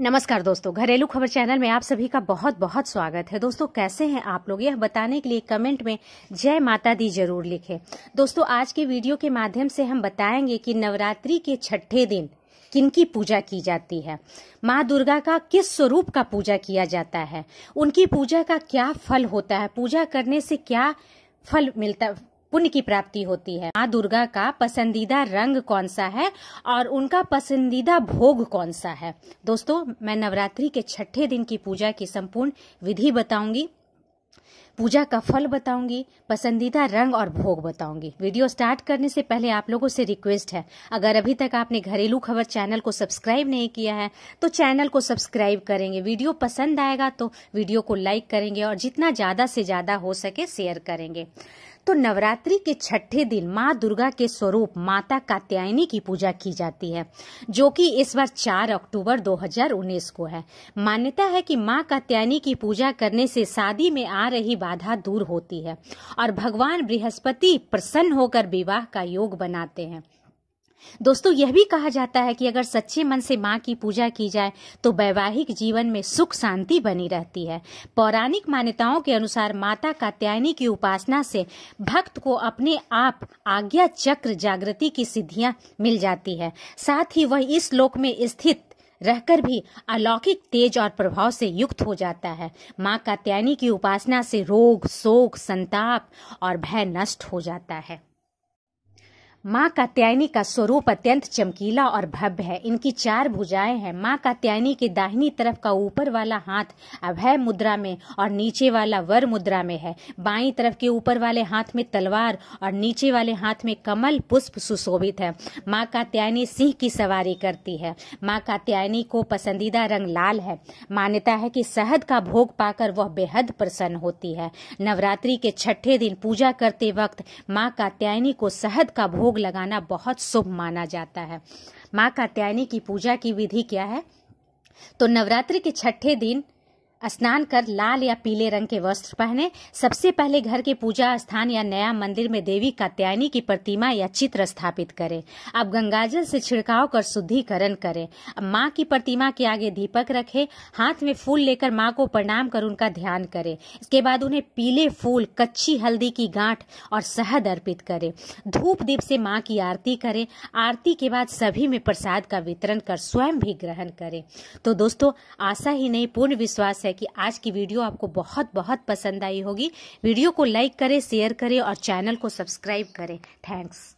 नमस्कार दोस्तों घरेलू खबर चैनल में आप सभी का बहुत बहुत स्वागत है दोस्तों कैसे हैं आप लोग यह बताने के लिए कमेंट में जय माता दी जरूर लिखें दोस्तों आज के वीडियो के माध्यम से हम बताएंगे कि नवरात्रि के छठे दिन किनकी पूजा की जाती है माँ दुर्गा का किस स्वरूप का पूजा किया जाता है उनकी पूजा का क्या फल होता है पूजा करने से क्या फल मिलता पुण्य की प्राप्ति होती है माँ दुर्गा का पसंदीदा रंग कौन सा है और उनका पसंदीदा भोग कौन सा है दोस्तों मैं नवरात्रि के छठे दिन की पूजा की संपूर्ण विधि बताऊंगी पूजा का फल बताऊंगी पसंदीदा रंग और भोग बताऊंगी वीडियो स्टार्ट करने से पहले आप लोगों से रिक्वेस्ट है अगर अभी तक आपने घरेलू खबर चैनल को सब्सक्राइब नहीं किया है तो चैनल को सब्सक्राइब करेंगे वीडियो पसंद आएगा तो वीडियो को लाइक करेंगे और जितना ज़्यादा से ज़्यादा हो सके शेयर करेंगे तो नवरात्रि के छठे दिन माँ दुर्गा के स्वरूप माता कात्यायनी की पूजा की जाती है जो कि इस बार 4 अक्टूबर 2019 को है मान्यता है कि माँ कात्यायनी की पूजा करने से शादी में आ रही बाधा दूर होती है और भगवान बृहस्पति प्रसन्न होकर विवाह का योग बनाते हैं दोस्तों यह भी कहा जाता है कि अगर सच्चे मन से माँ की पूजा की जाए तो वैवाहिक जीवन में सुख शांति बनी रहती है पौराणिक मान्यताओं के अनुसार माता कात्यायनी की उपासना से भक्त को अपने आप आज्ञा चक्र जागृति की सिद्धियां मिल जाती है साथ ही वह इस लोक में स्थित रहकर भी अलौकिक तेज और प्रभाव से युक्त हो जाता है माँ कात्यायनी की उपासना से रोग शोक संताप और भय नष्ट हो जाता है माँ कात्यायनी का स्वरूप अत्यंत चमकीला और भव्य है इनकी चार भुजाएं हैं माँ कात्यायनी के दाहिनी तरफ का ऊपर वाला हाथ अभय मुद्रा में और नीचे वाला वर मुद्रा में है बाई तरफ के ऊपर वाले हाथ में तलवार और नीचे वाले हाथ में कमल पुष्प सुशोभित है माँ कात्यायनी सिंह की सवारी करती है माँ कात्यायनी को पसंदीदा रंग लाल है मान्यता है की शहद का भोग पाकर वह बेहद प्रसन्न होती है नवरात्रि के छठे दिन पूजा करते वक्त माँ कात्यायनी को शहद का भोग भोग लगाना बहुत शुभ माना जाता है माँ कात्यायनी की पूजा की विधि क्या है तो नवरात्रि के छठे दिन स्नान कर लाल या पीले रंग के वस्त्र पहने सबसे पहले घर के पूजा स्थान या नया मंदिर में देवी कात्यायनी की प्रतिमा या चित्र स्थापित करें अब गंगाजल से छिड़काव कर शुद्धिकरण करें माँ की प्रतिमा के आगे दीपक रखें हाथ में फूल लेकर माँ को प्रणाम कर उनका ध्यान करें इसके बाद उन्हें पीले फूल कच्ची हल्दी की गांठ और शहद अर्पित करे धूप दीप से माँ की आरती करे आरती के बाद सभी में प्रसाद का वितरण कर स्वयं भी ग्रहण करे तो दोस्तों आशा ही नहीं पूर्ण विश्वास है कि आज की वीडियो आपको बहुत बहुत पसंद आई होगी वीडियो को लाइक करें शेयर करें और चैनल को सब्सक्राइब करें थैंक्स